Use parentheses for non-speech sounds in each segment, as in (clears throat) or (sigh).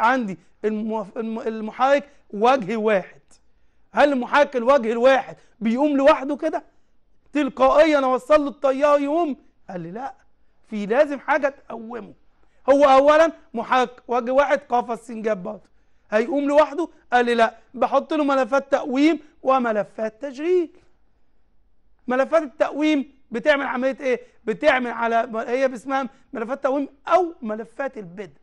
عندي المحرك وجه واحد هل المحرك الوجه الواحد بيقوم لوحده كده تلقائيا اوصل له التيار يقوم قال لي لا في لازم حاجه تقومه هو اولا محرك وجه واحد قفص سنجاب برضه هيقوم لوحده قال لي لا بحط له ملفات تقويم وملفات تشغيل ملفات التقويم بتعمل عمليه ايه بتعمل على هي باسمها ملفات تقويم او ملفات البدء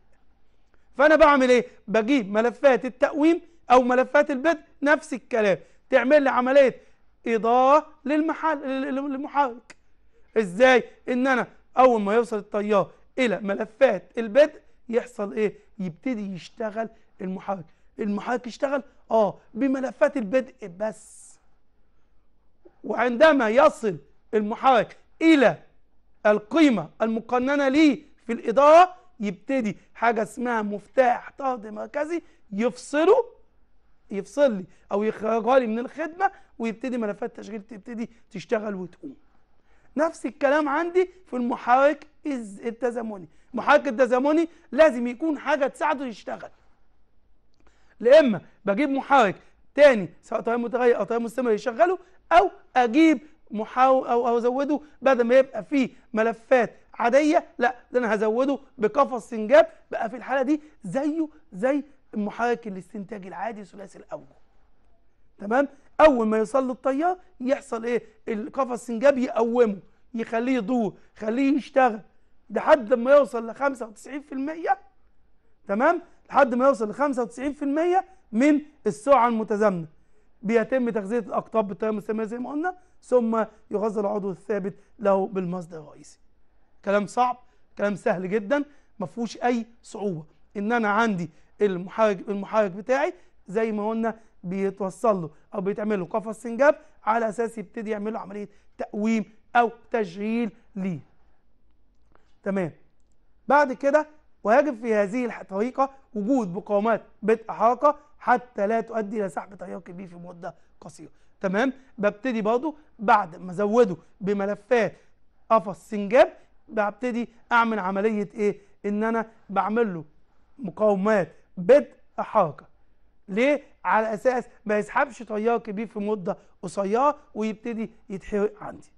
فأنا بعمل إيه؟ بجيب ملفات التقويم أو ملفات البدء نفس الكلام تعمل لي عملية إضاءة للمحل للمحرك إزاي؟ إن أنا أول ما يوصل التيار إلى ملفات البدء يحصل إيه؟ يبتدي يشتغل المحرك المحرك يشتغل آه بملفات البدء بس وعندما يصل المحرك إلى القيمة المقننة ليه في الإضاءة يبتدي حاجة اسمها مفتاح طرد مركزي يفصله يفصل لي او يخرجها لي من الخدمه ويبتدي ملفات تشغيل تبتدي تشتغل وتقوم نفس الكلام عندي في المحرك التزامني المحرك التزامني لازم يكون حاجه تساعده يشتغل لا اما بجيب محرك تاني سواء تيار متغير او تيار مستمر يشغله او اجيب محاو او هزوده بدل ما يبقى فيه ملفات عاديه لا ده انا هزوده بقفص سنجاب بقى في الحاله دي زيه زي المحاكي الاستنتاج العادي ثلاثي الاوجه تمام اول ما يوصل للتيار يحصل ايه القفص سنجاب يقومه يخليه يدور خليه يشتغل لحد ما يوصل ل 95% تمام لحد ما يوصل ل 95% من السرعه المتزامنه بيتم تغذيه الاقطاب بالطريقه المستمره زي ما قلنا ثم يغذى العضو الثابت له بالمصدر الرئيسي كلام صعب كلام سهل جدا ما فيهوش اي صعوبه ان انا عندي المحرك المحرك بتاعي زي ما قلنا بيتوصل له او بيتعمل له قفص سنجاب على اساس يبتدي يعمل له عمليه تقويم او تشغيل ليه تمام بعد كده ويجب في هذه الطريقة وجود مقاومات بدء حركة حتى لا تؤدي إلى سحب تيار كبير في مدة قصيرة تمام ببتدي برضه بعد ما ازوده بملفات قفص سنجاب ببتدي اعمل عمليه ايه ان انا بعمل له مقاومات بدء حركه ليه على اساس ما يسحبش تيار كبير في مده قصيره ويبتدي يتحرق عندي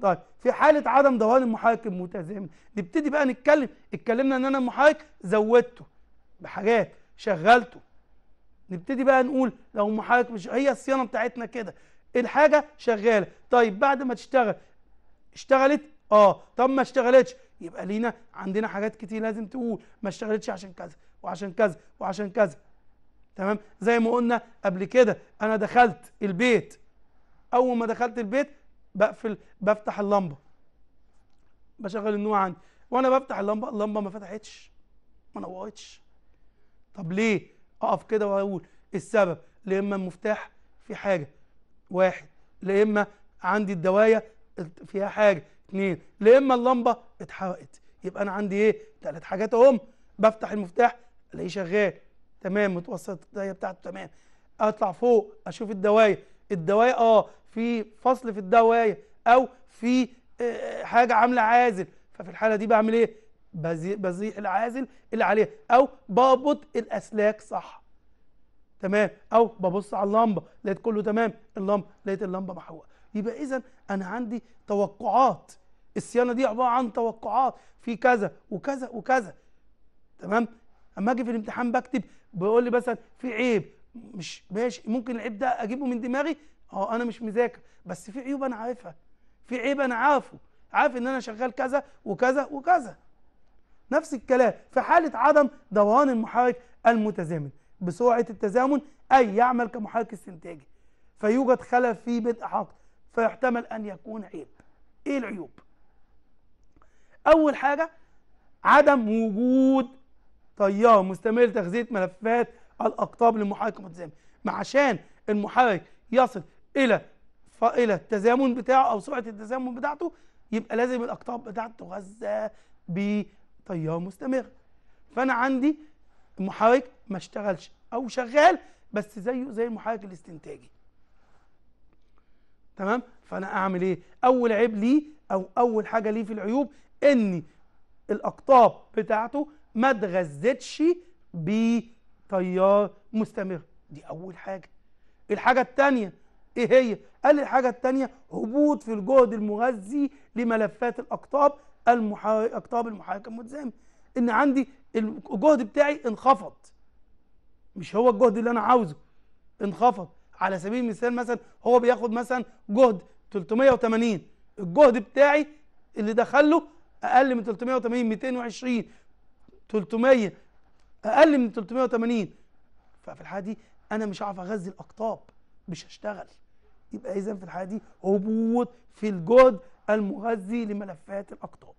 طيب في حاله عدم دوران المحاكم متزامن نبتدي بقى نتكلم اتكلمنا ان انا المحرك زودته بحاجات شغلته نبتدي بقى نقول لو المحرك مش هي الصيانه بتاعتنا كده الحاجه شغاله طيب بعد ما تشتغل اشتغلت اه طب ما اشتغلتش يبقى لينا عندنا حاجات كتير لازم تقول ما اشتغلتش عشان كذا وعشان كذا وعشان كذا تمام زي ما قلنا قبل كده انا دخلت البيت اول ما دخلت البيت بقفل بفتح اللمبه بشغل النور عندي وانا بفتح اللمبه اللمبه ما فتحتش ما نورتش طب ليه اقف كده واقول السبب لا اما المفتاح في حاجه واحد لا اما عندي الدوايه فيها حاجه اثنين لا اما اللمبه اتحرقت يبقى انا عندي ايه ثلاث حاجات اهم بفتح المفتاح الاقيه شغال تمام متوسط الدايه بتاعته تمام اطلع فوق اشوف الدوايه الدوايه اه في فصل في الدوايه او في آه، حاجه عامله عازل ففي الحاله دي بعمل ايه بزيح العازل اللي عليه او بابط الاسلاك صح تمام او ببص على اللمبه لقيت كله تمام اللمبه لقيت اللمبه محوقة يبقى اذا انا عندي توقعات الصيانه دي عباره عن توقعات في كذا وكذا وكذا تمام اما اجي في الامتحان بكتب بيقول لي مثلا في عيب مش ماشي ممكن العيب ده اجيبه من دماغي اه انا مش مذاكر بس في عيوب انا عارفها في عيب انا عارفه عارف ان انا شغال كذا وكذا وكذا نفس الكلام في حاله عدم دوران المحرك المتزامن بسرعه التزامن اي يعمل كمحرك استنتاجي فيوجد خلل في بدء حقل فيحتمل ان يكون عيب ايه العيوب اول حاجه عدم وجود تيار مستمر لتغذيه ملفات الاقطاب للمحرك المتزامن ما عشان المحرك يصل الى الى التزامن بتاعه او سرعه التزامن بتاعته يبقى لازم الاقطاب بتاعته تغذى بتيار مستمر فانا عندي محرك ما اشتغلش او شغال بس زيه زي المحرك الاستنتاجي تمام فانا اعمل ايه اول عيب ليه او اول حاجه ليه في العيوب ان الاقطاب بتاعته ما اتغذتش بتيار مستمر دي اول حاجه الحاجه الثانيه ايه هي قال الحاجه الثانيه هبوط في الجهد المغذي لملفات الاقطاب المحا... اقطاب المحاكم متزامن ان عندي الجهد بتاعي انخفض مش هو الجهد اللي انا عاوزه انخفض على سبيل المثال مثلا هو بياخد مثلا جهد 380 الجهد بتاعي اللي دخله اقل من 380 220 300 اقل من 380 ففي الحاله دي انا مش هعرف اغذي الاقطاب مش هشتغل يبقى اذا في الحاله دي هبوط في الجهد المغذي لملفات الاقطاب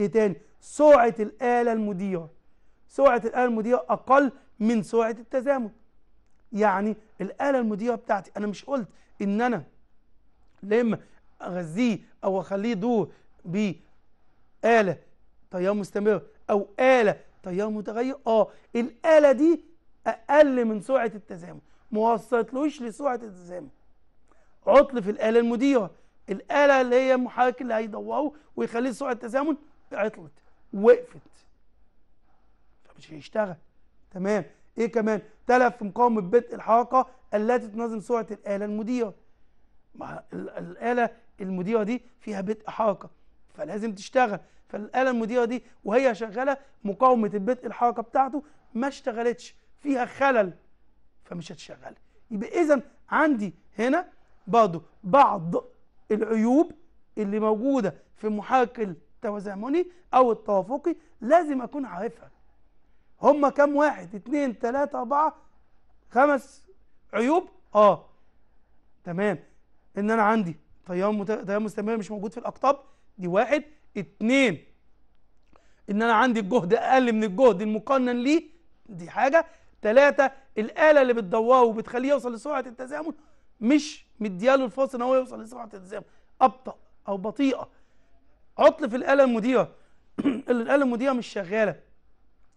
ايه تاني سرعه الاله المديره سرعه الاله المديره اقل من سرعه التزامن يعني الاله المديره بتاعتي انا مش قلت ان انا لما اغذيه او اخليه يدور باله تيار مستمر او اله تيار متغير اه الاله دي اقل من سرعه التزامن ما وصلتلوش لسرعه التزامن عطل في الآلة المديرة الآلة اللي هي المحرك اللي هيدوره ويخليه سرعة التزامن عطلت وقفت فمش هيشتغل تمام ايه كمان تلف في مقاومة بدء الحركة التي تنظم سرعة الآلة المديرة مع الآلة المديرة دي فيها بدء حركة فلازم تشتغل فالآلة المديرة دي وهي شغالة مقاومة البدء الحركة بتاعته ما اشتغلتش فيها خلل فمش هتشتغل يبقى إذا عندي هنا برضه بعض العيوب اللي موجودة في محاك التزامني أو التوافقي لازم أكون عارفها هما كام واحد اتنين تلاتة أربعة خمس عيوب اه تمام ان انا عندي تيار تيار مستمر مش موجود في الاقطاب دي واحد اتنين ان انا عندي الجهد اقل من الجهد المقنن ليه دي حاجه تلاته الاله اللي بتدوره وبتخليه يوصل لسرعه التزامن مش مدياله الفرصه ان هو يوصل لسرعه التزام ابطا او بطيئه عطل في الاله المديره (clears throat) الاله المديره مش شغاله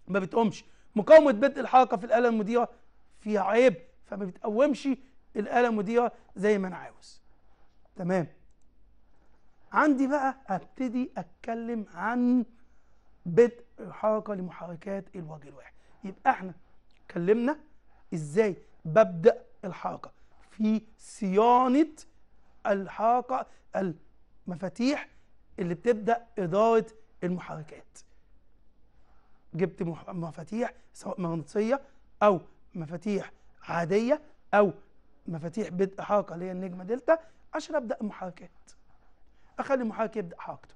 ما بتقومش مقاومه بدء الحركه في الاله المديره فيها عيب فما بتقومش الاله المديره زي ما انا عاوز تمام عندي بقى ابتدي اتكلم عن بدء الحركه لمحركات الوجه الواحد يبقى احنا اتكلمنا ازاي ببدا الحركه في صيانه الحاقه المفاتيح اللي بتبدا اداره المحركات جبت مفاتيح سواء مغناطيسيه او مفاتيح عاديه او مفاتيح بدء حركه اللي هي النجمه دلتا عشان ابدا المحركات اخلي المحرك يبدا حركته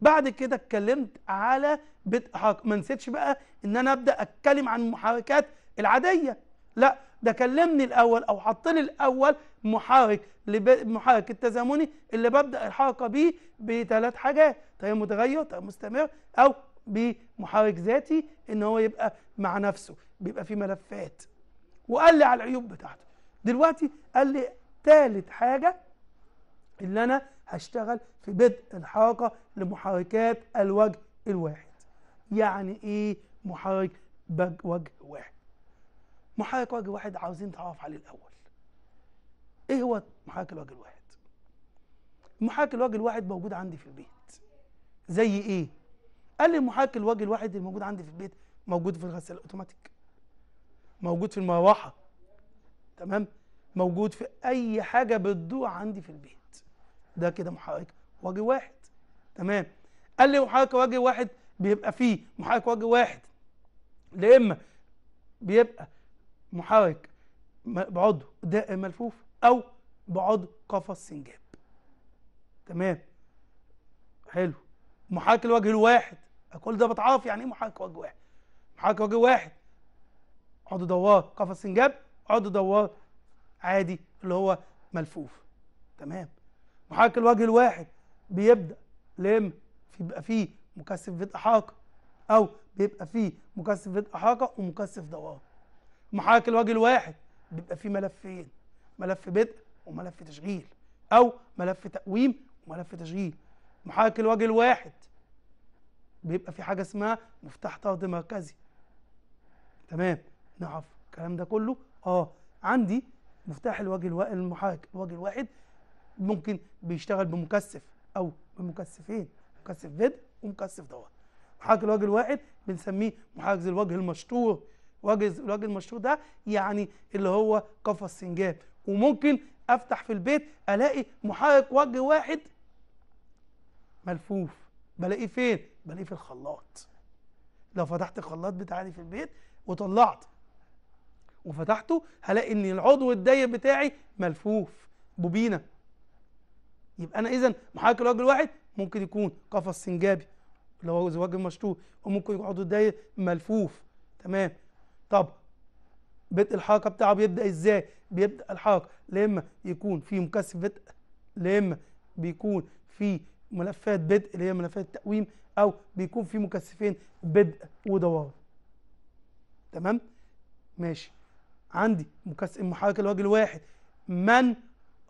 بعد كده اتكلمت على بدء حركه ما نسيتش بقى ان انا ابدا اتكلم عن المحركات العاديه لا ده كلمني الاول او حط لي الاول محرك المحرك التزامني اللي ببدا الحركه بيه بثلاث حاجات تيار متغير تيار مستمر او بمحرك ذاتي ان هو يبقى مع نفسه بيبقى في ملفات وقال لي على العيوب بتاعته دلوقتي قال لي ثالث حاجه اللي انا هشتغل في بدء الحركه لمحركات الوجه الواحد يعني ايه محرك وجه واحد محاكاة وجه واحد عاوزين نتعرف عليه الأول إيه هو محاكاة الوجه الواحد؟ محاكاة الوجه الواحد موجود عندي في البيت زي إيه؟ قال لي محاكي الوجه الواحد الموجود عندي في البيت موجود في الغسالة الأوتوماتيك موجود في المروحة تمام؟ موجود في أي حاجة بتدور عندي في البيت ده كده محرك وجه واحد تمام قال لي محرك وجه واحد بيبقى فيه محرك وجه واحد يا اما بيبقى محرك بعضو دائر ملفوف او بعضو قفص سنجاب تمام حلو محرك الوجه الواحد كل ده بتعرف يعني ايه محرك وجه واحد محرك وجه واحد عضو دوار قفص سنجاب عضو دوار عادي اللي هو ملفوف تمام محرك الوجه الواحد بيبدا لما بيبقى فيه مكثف فيت احاقه او بيبقى فيه مكثف فيت احاقه ومكثف دوار محاكي الوجه الواحد بيبقى في ملفين ملف بدء وملف تشغيل او ملف تقويم وملف تشغيل محاكي الوجه الواحد بيبقى في حاجه اسمها مفتاح طرد مركزي تمام نعرف الكلام ده كله اه عندي مفتاح الوجه الوا... المحاكي الوجه الواحد ممكن بيشتغل بمكثف او بمكثفين مكثف بدء ومكثف ضوء محاكي الوجه الواحد بنسميه محاكز الوجه المشطور وجه الوجه المشروع ده يعني اللي هو قفص سنجاب وممكن افتح في البيت الاقي محرك وجه واحد ملفوف بلاقيه فين بلاقيه في الخلاط لو فتحت الخلاط بتاعي في البيت وطلعت وفتحته هلاقي ان العضو الضيق بتاعي ملفوف بوبينه يبقى انا اذا محرك الوجه الواحد ممكن يكون قفص سنجابي اللي هو زواج مشطور وممكن يكون عضو الضيق ملفوف تمام طب بيت الحاقه بتاعه بيبدا ازاي بيبدا الحركه لما يكون في مكثف بدء لما بيكون في ملفات بدء اللي هي ملفات التقويم او بيكون في مكثفين بدء ودوار تمام ماشي عندي مكثف محرك الوجه الواحد من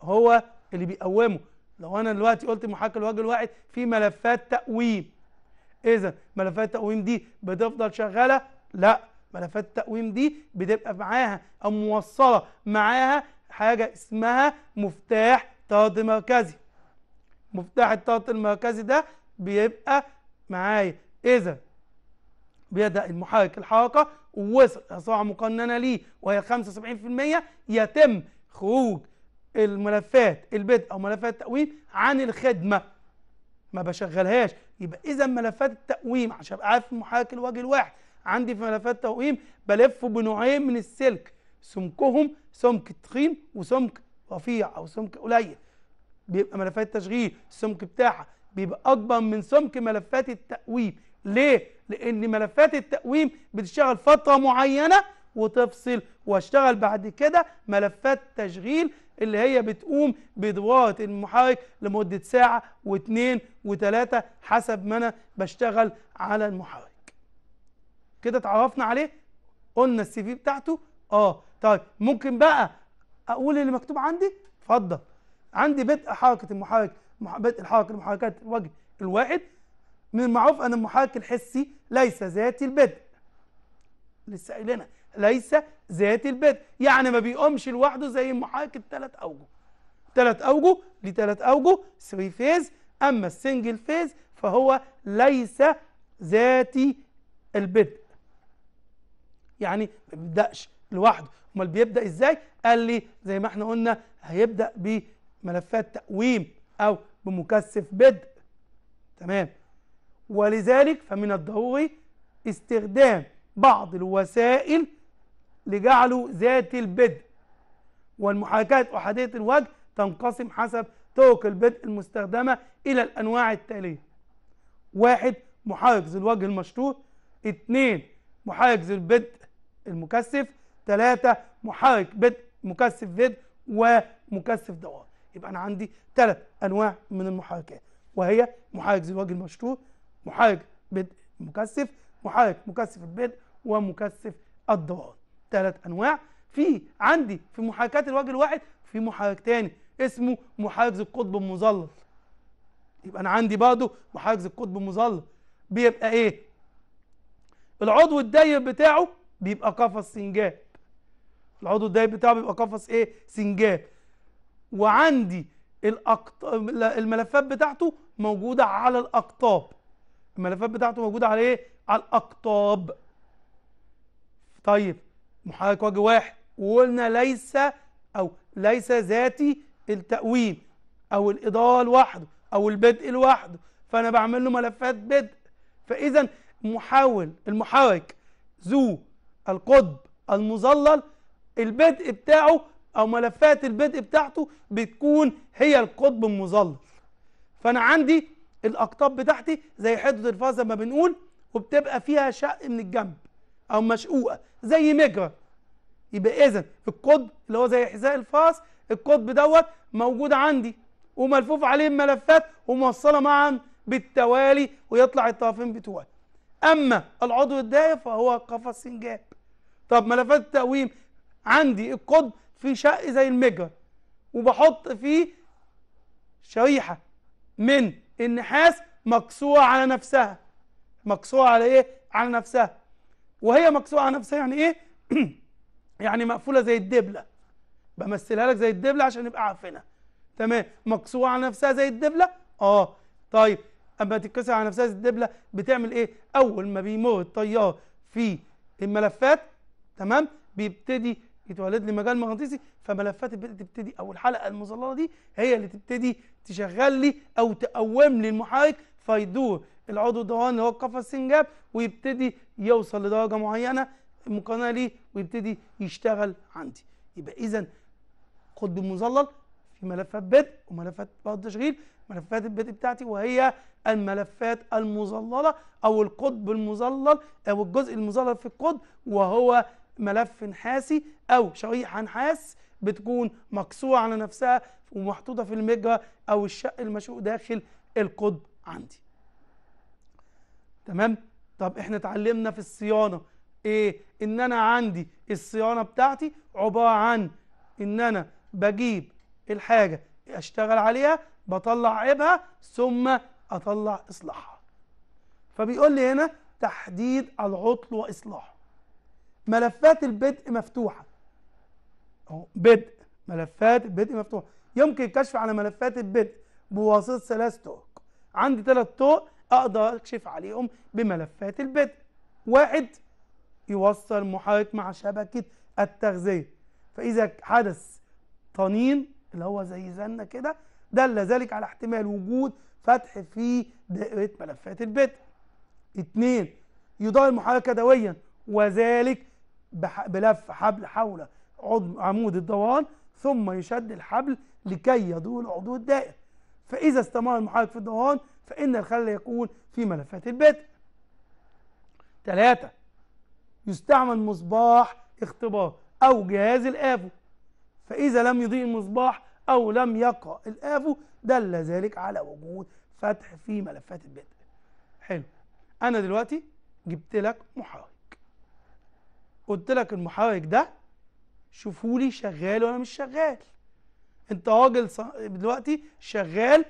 هو اللي بيقومه لو انا دلوقتي قلت محرك الوجه الواحد في ملفات تقويم اذا ملفات التقويم دي بتفضل شغاله لا ملفات التقويم دي بتبقى معاها او موصله معاها حاجه اسمها مفتاح طرد مركزي مفتاح الطرد المركزي ده بيبقى معايا اذا بيبدا المحرك الحركه ووصل سرعه مقننه ليه وهي 75% يتم خروج الملفات البدء او ملفات التقويم عن الخدمه ما بشغلهاش يبقى اذا ملفات التقويم عشان ابقى عارف المحرك الوجه الواحد عندي في ملفات توقيم بلف بنوعين من السلك سمكهم سمك تخين وسمك رفيع او سمك قليل بيبقى ملفات تشغيل السمك بتاعها بيبقى اكبر من سمك ملفات التقويم ليه لان ملفات التقويم بتشتغل فتره معينه وتفصل واشتغل بعد كده ملفات تشغيل اللي هي بتقوم بدورة المحرك لمدة ساعة واثنين وثلاثة حسب ما أنا بشتغل على المحرك كده اتعرفنا عليه قلنا السي في بتاعته اه طيب ممكن بقى اقول اللي مكتوب عندي اتفضل عندي بدء حركه المحرك بدء الحركه لمحركات الوجه الواحد من المعروف ان المحرك الحسي ليس ذاتي البدء لسه قايلنا ليس ذاتي البدء يعني ما بيقومش لوحده زي المحرك الثلاث اوجه ثلاث اوجه لثلاث اوجه 3 فيز اما السنجل فيز فهو ليس ذاتي البدء يعني ما بيبداش لوحده امال بيبدا ازاي قال لي زي ما احنا قلنا هيبدا بملفات تقويم او بمكثف بدء تمام ولذلك فمن الضروري استخدام بعض الوسائل لجعله ذات البدء والمحاكاة أحادية الوجه تنقسم حسب طرق البدء المستخدمة إلى الأنواع التالية واحد محرك ذو الوجه المشطور اثنين محرك زر البدء المكثف ثلاثة محرك بدء مكثف بدء ومكثف دوران يبقى أنا عندي ثلاث أنواع من المحركات وهي محرك زر الوجه المشطور محرك بدء مكثف محرك مكثف البدء ومكثف الدوران ثلاث أنواع في عندي في محركات الوجه الواحد في محرك تاني اسمه محرك ذي القطب المظلل يبقى انا عندي برضه محرك ذي القطب المظلل بيبقى ايه العضو الدايب بتاعه بيبقى قفص سنجاب العضو الدايب بتاعه بيبقى قفص ايه سنجاب وعندي الأقط... الملفات بتاعته موجودة على الأقطاب الملفات بتاعته موجودة على ايه؟ على الأقطاب طيب محرك وجه واحد وقلنا ليس أو ليس ذاتي التأويل أو الإضاءة لوحده أو البدء لوحده فأنا بعمل له ملفات بدء فإذا محاول المحرك ذو القطب المظلل البدء بتاعه او ملفات البدء بتاعته بتكون هي القطب المظلل فانا عندي الاقطاب بتاعتي زي حته الفازه ما بنقول وبتبقى فيها شق من الجنب او مشقوقه زي مجرى يبقى اذا القطب اللي هو زي حذاء الفاس القطب دوت موجود عندي وملفوف عليه الملفات وموصله معا بالتوالي ويطلع الطرفين بتوعي أما العضو الداية فهو قفص سنجاب طب ملفات التقويم عندي القطب في شق زي المجر وبحط فيه شريحة من النحاس مكسورة على نفسها مكسورة على إيه؟ على نفسها وهي مكسورة على نفسها يعني إيه؟ (clears throat) يعني مقفولة زي الدبلة بمثلها لك زي الدبلة عشان نبقى عارفينها تمام مكسورة على نفسها زي الدبلة آه طيب اما تتكسر على نفسها الدبله بتعمل ايه اول ما بيموت طيار في الملفات تمام بيبتدي يتولد لي مجال مغناطيسي فملفات تبتدي او الحلقه المظلله دي هي اللي تبتدي تشغل لي او تقوم لي المحرك فيدور العضو الدوراني اللي هو القفص السنجاب ويبتدي يوصل لدرجه معينه مقارنه ليه ويبتدي يشتغل عندي يبقى اذا قطب مظلل في ملفات بدء وملفات بعض التشغيل ملفات البدء بتاعتي وهي الملفات المظللة أو القطب المظلل أو الجزء المظلل في القطب وهو ملف نحاسي أو شريحة نحاس بتكون مكسورة على نفسها ومحطوطة في المجرى أو الشق المشروق داخل القطب عندي تمام طب احنا اتعلمنا في الصيانة ايه ان انا عندي الصيانة بتاعتي عبارة عن ان انا بجيب الحاجة أشتغل عليها بطلع عيبها ثم أطلع إصلاحها فبيقول لي هنا تحديد العطل وإصلاحه ملفات البدء مفتوحة أهو بدء ملفات البدء مفتوحة يمكن الكشف على ملفات البدء بواسطة ثلاث طرق عندي ثلاث طرق أقدر أكشف عليهم بملفات البدء واحد يوصل محيط مع شبكة التغذية فإذا حدث طنين اللي هو زي زنا كده دل ذلك على احتمال وجود فتح في دائرة ملفات البت اتنين يضاهي المحاولة دويا وذلك بلف حبل حول عمود الضوان ثم يشد الحبل لكي يدور عضو الدائر فإذا استمر المحرك في الضوان فإن الخلل يكون في ملفات البت ثلاثة يستعمل مصباح اختبار أو جهاز الآفو فإذا لم يضيء المصباح أو لم يقع الآفو دل ذلك على وجود فتح في ملفات البدء حلو أنا دلوقتي جبت لك محرك قلت لك المحرك ده شوفوا لي شغال ولا مش شغال انت راجل دلوقتي شغال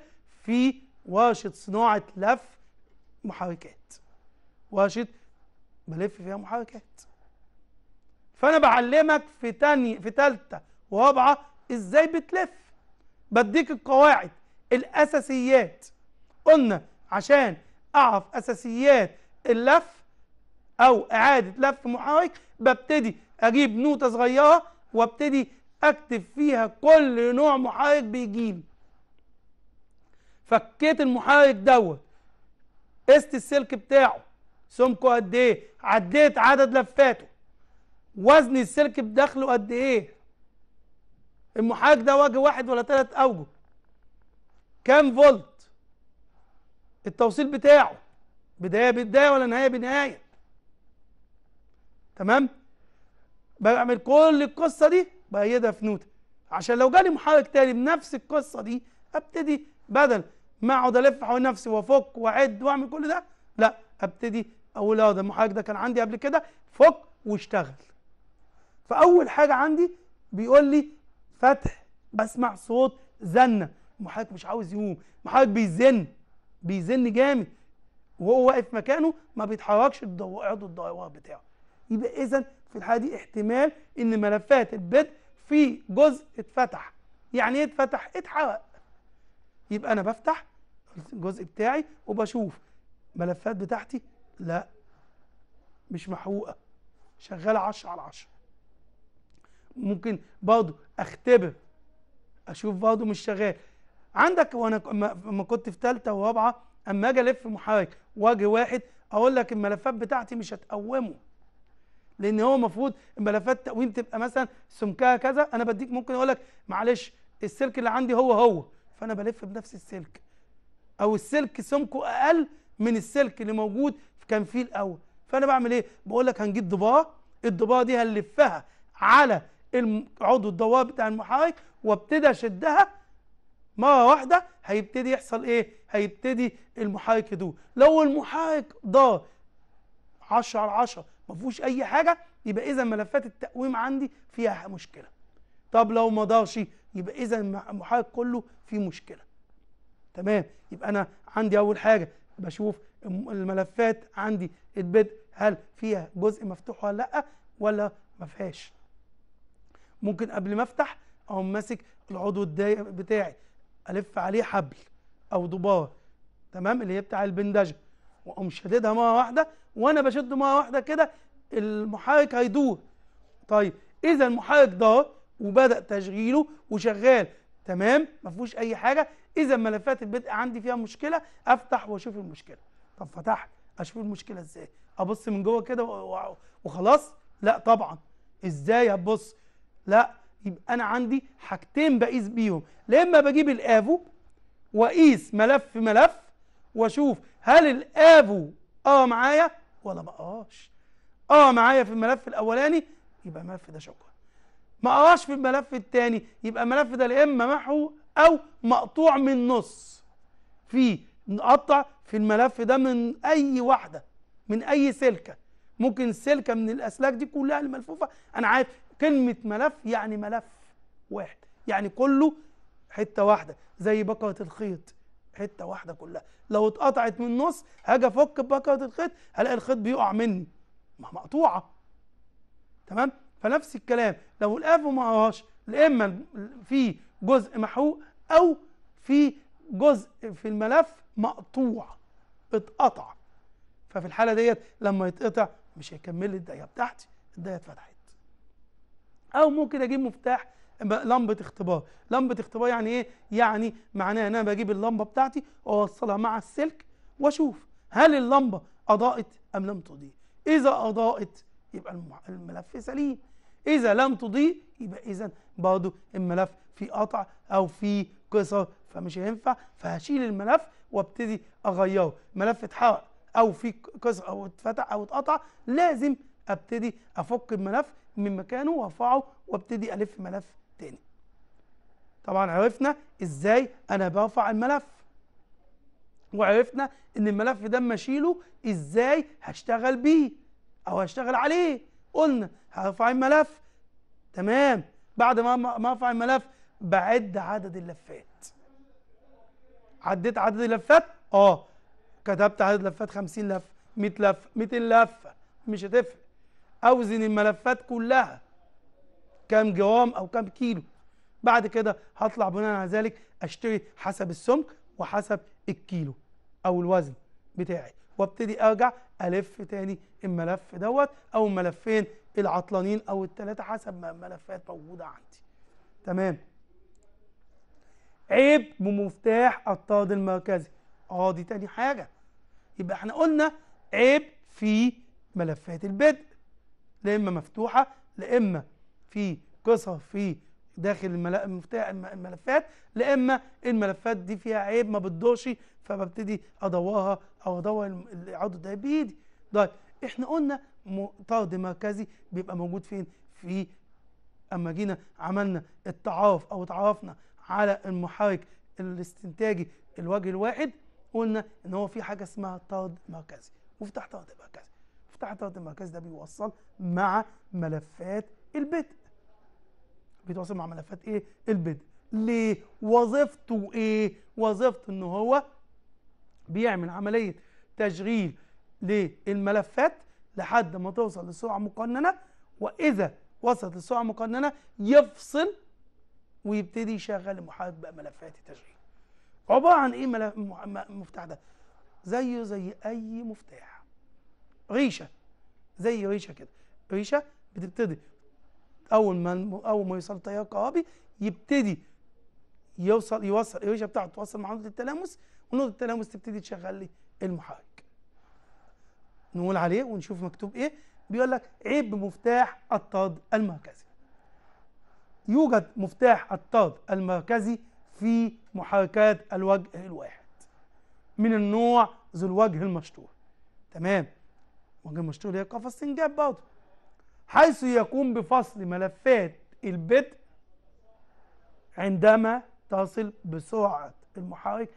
في ورشة صناعة لف محركات ورشة بلف فيها محركات فانا بعلمك في تانية في تالتة ورابعة ازاي بتلف بديك القواعد الاساسيات قلنا عشان اعرف اساسيات اللف او اعادة لف محرك ببتدي اجيب نوتة صغيرة وابتدي اكتب فيها كل نوع محرك بيجيلي فكيت المحرك دوت قست السلك بتاعه سمكه قد ايه عديت عدد لفاته وزن السلك بداخله قد ايه المحاك ده وجه واحد ولا ثلاث اوجه كام فولت التوصيل بتاعه بدايه بدايه ولا نهايه بنهايه تمام بعمل كل القصه دي بايدها في نوتة عشان لو جالي محرك تاني بنفس القصه دي ابتدي بدل ما اقعد الف حوالين نفسي وافك واعد واعمل كل ده لا ابتدي اقول اه ده المحرك ده كان عندي قبل كده فك واشتغل فاول حاجه عندي بيقول لي فتح بسمع صوت زنه المحرك مش عاوز يقوم المحرك بيزن بيزن جامد وهو واقف مكانه ما بيتحركش يقعدوا الدوار بتاعه يبقى اذا في الحاله دي احتمال ان ملفات البدء في جزء اتفتح يعني ايه اتفتح اتحرق يبقى انا بفتح الجزء بتاعي وبشوف ملفات بتاعتي لا مش محروقه شغاله 10 على 10 ممكن برضه اختبر اشوف برضه مش شغال عندك وانا لما كنت في ثالثه ورابعه اما اجي الف محرك واجي واحد اقول لك الملفات بتاعتي مش هتقومه لان هو المفروض ملفات تقويم تبقى مثلا سمكها كذا انا بديك ممكن اقول لك معلش السلك اللي عندي هو هو فانا بلف بنفس السلك او السلك سمكه اقل من السلك اللي موجود كان فيه الاول فانا بعمل ايه بقول لك هنجيب ضباع الضباع دي هنلفها على عضو الدوار بتاع المحرك وابتدي اشدها مره واحده هيبتدي يحصل ايه هيبتدي المحرك يدور لو المحرك دار 10 على 10 ما فيهوش اي حاجه يبقى اذا ملفات التقويم عندي فيها مشكله طب لو ما دارش يبقى اذا المحرك كله فيه مشكله تمام يبقى انا عندي اول حاجه بشوف الملفات عندي البدء هل فيها جزء مفتوح ولا لا ولا ما فيهاش ممكن قبل ما افتح اقوم ماسك العضو الضيق بتاعي الف عليه حبل او دبار تمام اللي هي بتاع البندجه واقوم شددها مره واحده وانا بشد مره واحده كده المحرك هيدور طيب اذا المحرك دار وبدا تشغيله وشغال تمام ما فيهوش اي حاجه اذا ملفات البدء عندي فيها مشكله افتح واشوف المشكله طب فتحت اشوف المشكله ازاي ابص من جوه كده وخلاص لا طبعا ازاي هتبص لا يبقى انا عندي حاجتين بقيس بيهم يا اما بجيب الافو واقيس ملف في ملف واشوف هل الافو اه معايا ولا ما اه معايا في الملف الاولاني يبقى الملف ده شكرا ما اقراش في الملف الثاني يبقى الملف ده يا اما محو او مقطوع من النص في نقطع في الملف ده من اي واحده من اي سلكه ممكن السلكه من الاسلاك دي كلها الملفوفه انا عارف كلمة ملف يعني ملف واحد يعني كله حتة واحدة زي بكرة الخيط حتة واحدة كلها لو اتقطعت من النص هاجي افك بكرة الخيط هلاقي الخيط بيقع مني ما مقطوعة تمام فنفس الكلام لو القاف ما قراش اما في جزء محروق او في جزء في الملف مقطوع اتقطع ففي الحالة ديت لما يتقطع مش هيكمل لي بتاعتي الدقيقة اتفتحت او ممكن اجيب مفتاح لمبه اختبار لمبه اختبار يعني ايه يعني معناها ان انا بجيب اللمبه بتاعتي واوصلها مع السلك واشوف هل اللمبه اضاءت ام لم تضيء اذا اضاءت يبقى الملف سليم اذا لم تضيء يبقى اذا برضه الملف في قطع او في قصر فمش هينفع فهشيل الملف وابتدي اغيره ملف اتحرق او في قصر او اتفتح او اتقطع لازم ابتدي افك الملف من مكانه وارفعه وابتدي الف ملف تاني طبعا عرفنا ازاي انا برفع الملف وعرفنا ان الملف ده اما اشيله ازاي هشتغل بيه او هشتغل عليه قلنا هرفع الملف تمام بعد ما ما ارفع الملف بعد عدد اللفات عديت عدد اللفات اه كتبت عدد لفات 50 لفه 100 لفه 200 لفه مش هتفرق اوزن الملفات كلها كام جرام او كام كيلو بعد كده هطلع بناء على ذلك اشتري حسب السمك وحسب الكيلو او الوزن بتاعي وابتدي ارجع الف تاني الملف دوت او الملفين العطلانين او الثلاثه حسب ما الملفات موجوده عندي تمام عيب بمفتاح الطرد المركزي اه دي تاني حاجه يبقى احنا قلنا عيب في ملفات البدء لا اما مفتوحه لا اما في قصه في داخل المفتاح الملفات لا اما الملفات دي فيها عيب ما بتضوش فببتدي اضواها او ادور العضو ده بايدي طيب احنا قلنا طرد مركزي بيبقى موجود فين في اما جينا عملنا التعارف او اتعرفنا على المحرك الاستنتاجي الوجه الواحد قلنا ان هو في حاجه اسمها طرد مركزي مفتاح طرد مركزي تحت هذا المركز ده بيوصل مع ملفات البدء بيتواصل مع ملفات ايه البدء ليه وظيفته ايه وظيفته ان هو بيعمل عمليه تشغيل للملفات لحد ما توصل لسرعه مقننه واذا وصلت لسرعه مقننه يفصل ويبتدي يشغل المحرك بقى ملفات التشغيل عباره عن ايه ملف المفتاح ده زيه زي اي مفتاح ريشه زي ريشه كده ريشه بتبتدي اول ما اول ما يوصل التيار الكهربي يبتدي يوصل يوصل الريشه بتاعته توصل مع نقطه التلامس ونقطه التلامس تبتدي تشغل لي المحرك نقول عليه ونشوف مكتوب ايه بيقول لك عيب مفتاح الطرد المركزي يوجد مفتاح الطرد المركزي في محركات الوجه الواحد من النوع ذو الوجه المشطور تمام ومشتغل هي كفصل جاب برضه حيث يقوم بفصل ملفات البدء عندما تصل بسرعة المحرك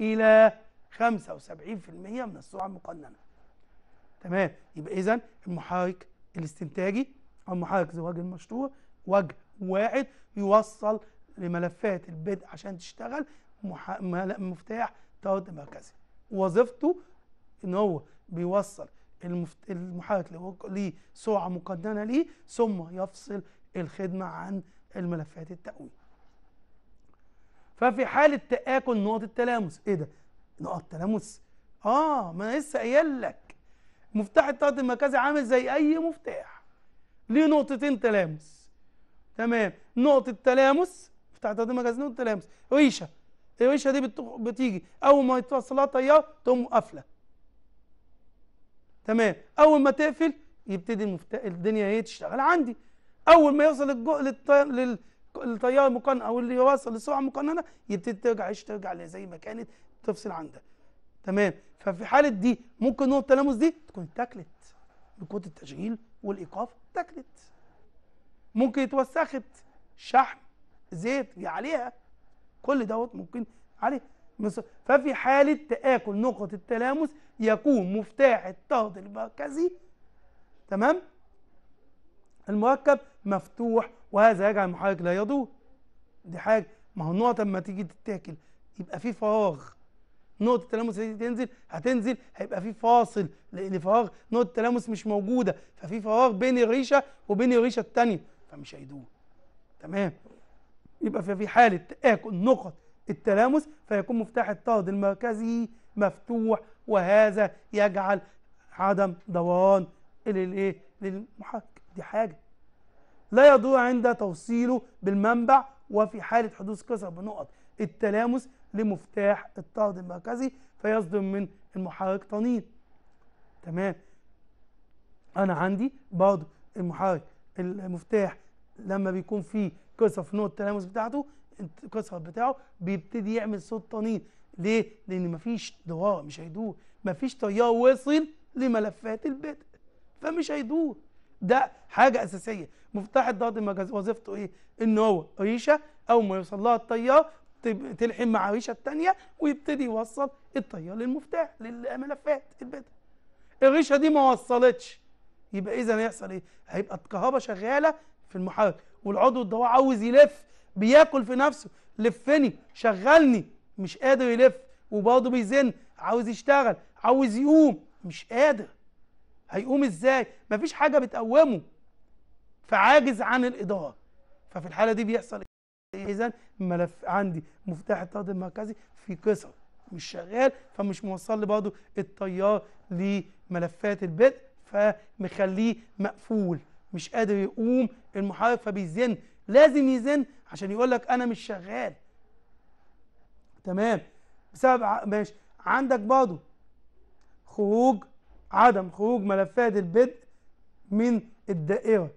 إلى 75% من السرعة المقننة تمام يبقى إذا المحرك الاستنتاجي أو محرك زواج المشروع وجه واحد يوصل لملفات البدء عشان تشتغل مفتاح طرد مركزي وظيفته إن هو بيوصل المحاك ليه سعة مقدمة ليه ثم يفصل الخدمة عن الملفات التأويل ففي حالة تآكل نقط التلامس ايه ده نقط تلامس اه ما انا لسه قايل لك مفتاح الطاقة المركزي عامل زي اي مفتاح ليه نقطتين تلامس تمام نقطة تلامس مفتاح الطاقة المركزي نقطة تلامس ريشة الريشة دي بتيجي اول ما يتوصلها تيار تقوم قافله تمام اول ما تقفل يبتدي المفت... الدنيا هي إيه تشتغل عندي اول ما يوصل الجو... للطي... لل... للتيار المقنن او اللي يوصل للسرعه المقننه يبتدي ترجع ايش ترجع زي ما كانت تفصل عندها تمام ففي حاله دي ممكن نقطه التلامس دي تكون اتاكلت بقوه التشغيل والايقاف اتاكلت ممكن اتوسخت شحم زيت عليها كل دوت ممكن عليه ففي حالة تآكل نقط التلامس يكون مفتاح الطهد المركزي تمام المركب مفتوح وهذا يجعل المحرك لا يدور دي حاجة ما هو النقطة لما تيجي تتاكل يبقى في فراغ نقطة التلامس اللي تنزل هتنزل هيبقى في فاصل لأن فراغ نقطة التلامس مش موجودة ففي فراغ بين الريشة وبين الريشة التانية فمش هيدور تمام يبقى في حالة تآكل نقط التلامس فيكون مفتاح الطرد المركزي مفتوح وهذا يجعل عدم دوران للايه للمحرك دي حاجه لا يدور عند توصيله بالمنبع وفي حاله حدوث كسر بنقط التلامس لمفتاح الطرد المركزي فيصدر من المحرك طنين تمام انا عندي برضه المحرك المفتاح لما بيكون فيه كسر في نقطه التلامس بتاعته القصر بتاعه بيبتدي يعمل صوت طنين ليه؟ لأن مفيش ضوء مش هيدور مفيش تيار وصل لملفات البدء فمش هيدور ده حاجة أساسية مفتاح الضغط وظيفته إيه؟ إن هو ريشة أول ما يوصل لها التيار تلحم مع ريشة التانية ويبتدي يوصل التيار للمفتاح للملفات البدء الريشة دي ما وصلتش يبقى إذا هيحصل إيه؟ هيبقى الكهرباء شغالة في المحرك والعضو الضوئي عاوز يلف بياكل في نفسه لفني شغلني مش قادر يلف وبرضه بيزن عاوز يشتغل عاوز يقوم مش قادر هيقوم ازاي مفيش حاجه بتقومه فعاجز عن الاداره ففي الحاله دي بيحصل ايه اذا ملف عندي مفتاح الطرد المركزي في كسر مش شغال فمش موصل لي برضه التيار لملفات البدء فمخليه مقفول مش قادر يقوم المحرك فبيزن لازم يزن عشان يقول لك انا مش شغال تمام بسبب ع... ماشي عندك برضه خروج عدم خروج ملفات البدء من الدائره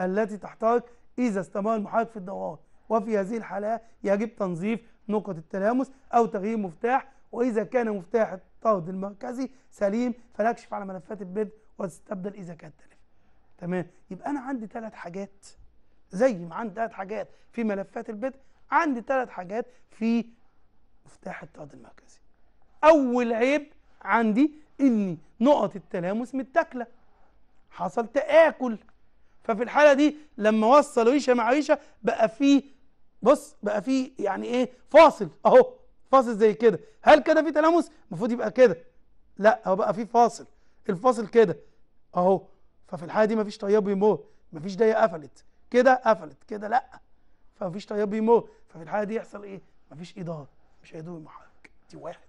التي تحترق اذا استمر المحرك في الدوران وفي هذه الحاله يجب تنظيف نقطه التلامس او تغيير مفتاح واذا كان مفتاح الطرد المركزي سليم فنكشف على ملفات البدء وتستبدل اذا كانت تلف تمام يبقى انا عندي ثلاث حاجات زي ما عندي ثلاث حاجات في ملفات البيت عندي ثلاث حاجات في مفتاح الطرد المركزي اول عيب عندي ان نقط التلامس متاكله حصل تاكل ففي الحاله دي لما وصلوا ريشه مع ريشه بقى فيه بص بقى فيه يعني ايه فاصل اهو فاصل زي كده هل كده في تلامس المفروض يبقى كده لا هو بقى في فاصل الفاصل كده اهو ففي الحاله دي مفيش طياب يمر مفيش دايه قفلت كده قفلت كده لا فمفيش تيار بيمر ففي الحاله دي يحصل ايه مفيش اداره مش هيدور المحرك دي واحد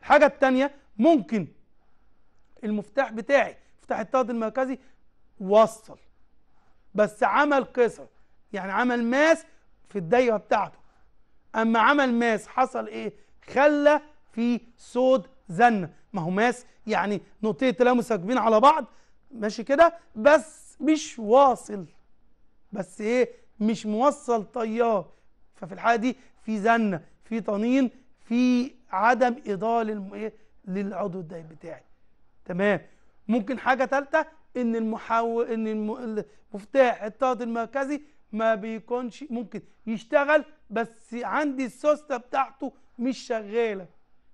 الحاجه الثانيه ممكن المفتاح بتاعي مفتاح الطرد المركزي وصل بس عمل قصر يعني عمل ماس في الدايره بتاعته اما عمل ماس حصل ايه خلى في صوت زن ما هو ماس يعني نقطتين تلامس ساكبين على بعض ماشي كده بس مش واصل بس ايه مش موصل طيار ففي الحاله دي في زنه في طنين في عدم اضاءه للم... إيه؟ للعضو الدايم بتاعي تمام ممكن حاجه ثالثه ان المحول ان الم... مفتاح الطاقه المركزي ما بيكونش ممكن يشتغل بس عندي السوسته بتاعته مش شغاله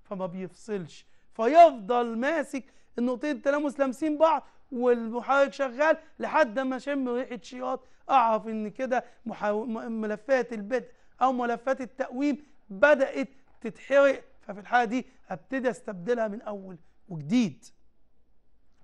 فما بيفصلش فيفضل ماسك النقطتين التلامس لامسين بعض والمحرك شغال لحد ما اشم ريحه شياط اعرف ان كده محاو... ملفات البدء او ملفات التقويم بدات تتحرق ففي الحاله دي ابتدي استبدلها من اول وجديد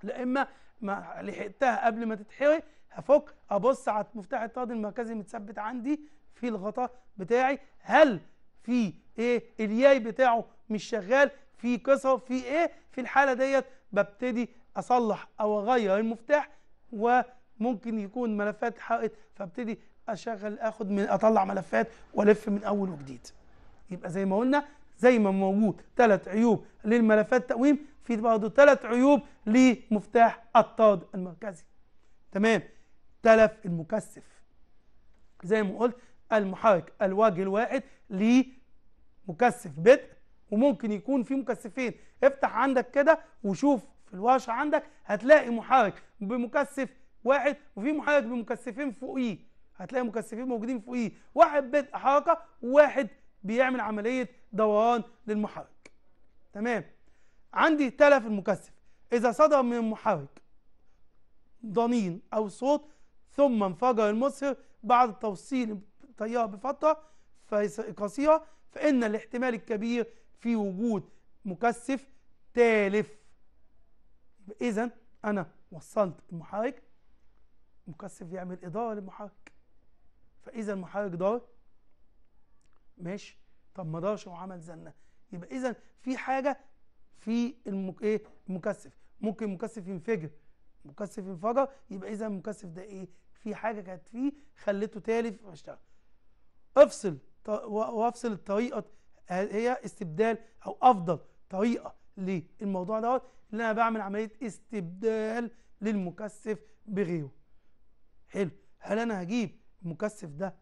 لا اما ما لحقتها قبل ما تتحرق هفك ابص على مفتاح الطرد المركزي متثبت عندي في الغطاء بتاعي هل في ايه الياي بتاعه مش شغال في كسر في ايه في الحاله ديت ببتدي اصلح او اغير المفتاح وممكن يكون ملفات حرقت فابتدي اشغل اخد من اطلع ملفات والف من اول وجديد يبقى زي ما قلنا زي ما موجود ثلاث عيوب للملفات تقويم في برضه ثلاث عيوب لمفتاح الطرد المركزي تمام تلف المكثف زي ما قلت المحرك الوجه الواحد لمكثف بدء وممكن يكون في مكثفين افتح عندك كده وشوف في الورشه عندك هتلاقي محرك بمكثف واحد وفي محرك بمكثفين فوقيه هتلاقي مكثفين موجودين فوقيه واحد بدء حركه وواحد بيعمل عمليه دوران للمحرك تمام عندي تلف المكثف اذا صدر من المحرك ضنين او صوت ثم انفجر المصهر بعد توصيل التيار بفتره قصيره فإن الاحتمال الكبير في وجود مكثف تالف إذا أنا وصلت المحرك المكثف يعمل إدارة للمحرك فإذا المحرك دار ماشي طب ما دارش وعمل زنة يبقى إذا في حاجة في المك... إيه المكثف ممكن المكثف ينفجر المكثف ينفجر يبقى إذا المكثف ده إيه في حاجة كانت فيه خليته تالف واشتغل افصل وافصل الطريقة آه، هي استبدال او افضل طريقه للموضوع دوت ان انا بعمل عمليه استبدال للمكثف بغيره حلو هل انا هجيب المكثف ده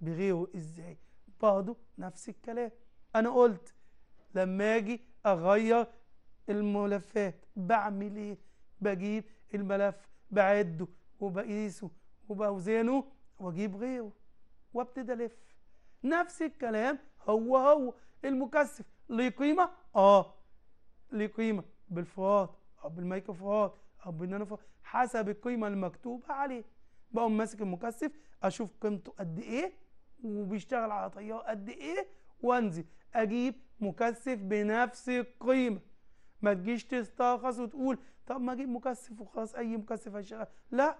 بغيره ازاي برضه نفس الكلام انا قلت لما اجي اغير الملفات بعمل ايه بجيب الملف بعده وبقيسه وبوزنه واجيب غيره وابتدي الف نفس الكلام هو هو المكثف ليه قيمه اه ليه قيمه بالفوات او بالميكروفوات او بالنانوفرات حسب القيمه المكتوبه عليه بقوم ماسك المكثف اشوف قيمته قد ايه وبيشتغل على طياره قد ايه وانزل اجيب مكثف بنفس القيمه ما تجيش تسترخص وتقول طب ما اجيب مكثف وخلاص اي مكثف هيشتغل لا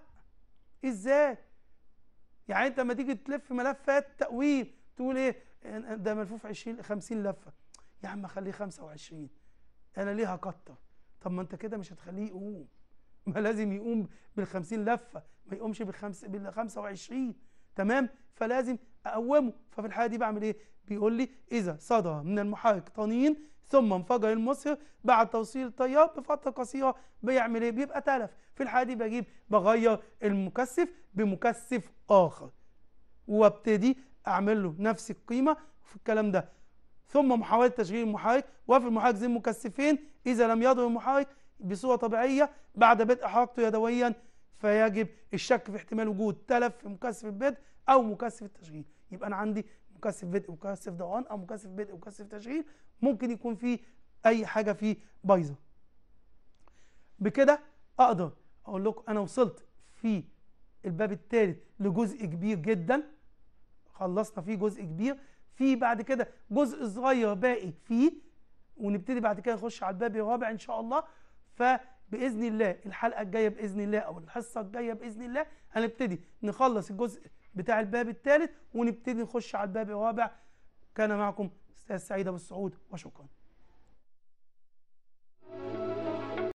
ازاي يعني انت لما تيجي تلف ملفات تقويم تقول ايه ده ملفوف 20 50 لفه يا عم خليه 25 انا ليه هكتر طب ما انت كده مش هتخليه يقوم (laughs) ما لازم يقوم بال 50 لفه ما يقومش بال 25 تمام فلازم اقومه ففي الحاله دي بعمل ايه بيقول لي اذا صدى من المحرك طنين ثم انفجر المصهر بعد توصيل التيار بفتره قصيره بيعمل ايه بيبقى تلف في الحاله دي بجيب بغير المكثف بمكثف اخر وابتدي اعمل له نفس القيمه في الكلام ده ثم محاوله تشغيل المحرك وفي المحرك زي المكثفين اذا لم يضرب المحرك بصوره طبيعيه بعد بدء حركته يدويا فيجب الشك في احتمال وجود تلف في مكثف البدء او مكثف التشغيل يبقى انا عندي مكثف بدء ومكثف دوران او مكثف بدء ومكثف تشغيل ممكن يكون فيه اي حاجه فيه بايظه بكده اقدر اقول لكم انا وصلت في الباب الثالث لجزء كبير جدا خلصنا فيه جزء كبير في بعد كده جزء صغير باقي فيه ونبتدي بعد كده نخش على الباب الرابع ان شاء الله فباذن الله الحلقه الجايه باذن الله او الحصه الجايه باذن الله هنبتدي نخلص الجزء بتاع الباب الثالث ونبتدي نخش على الباب الرابع كان معكم استاذ سعيد ابو السعود وشكرا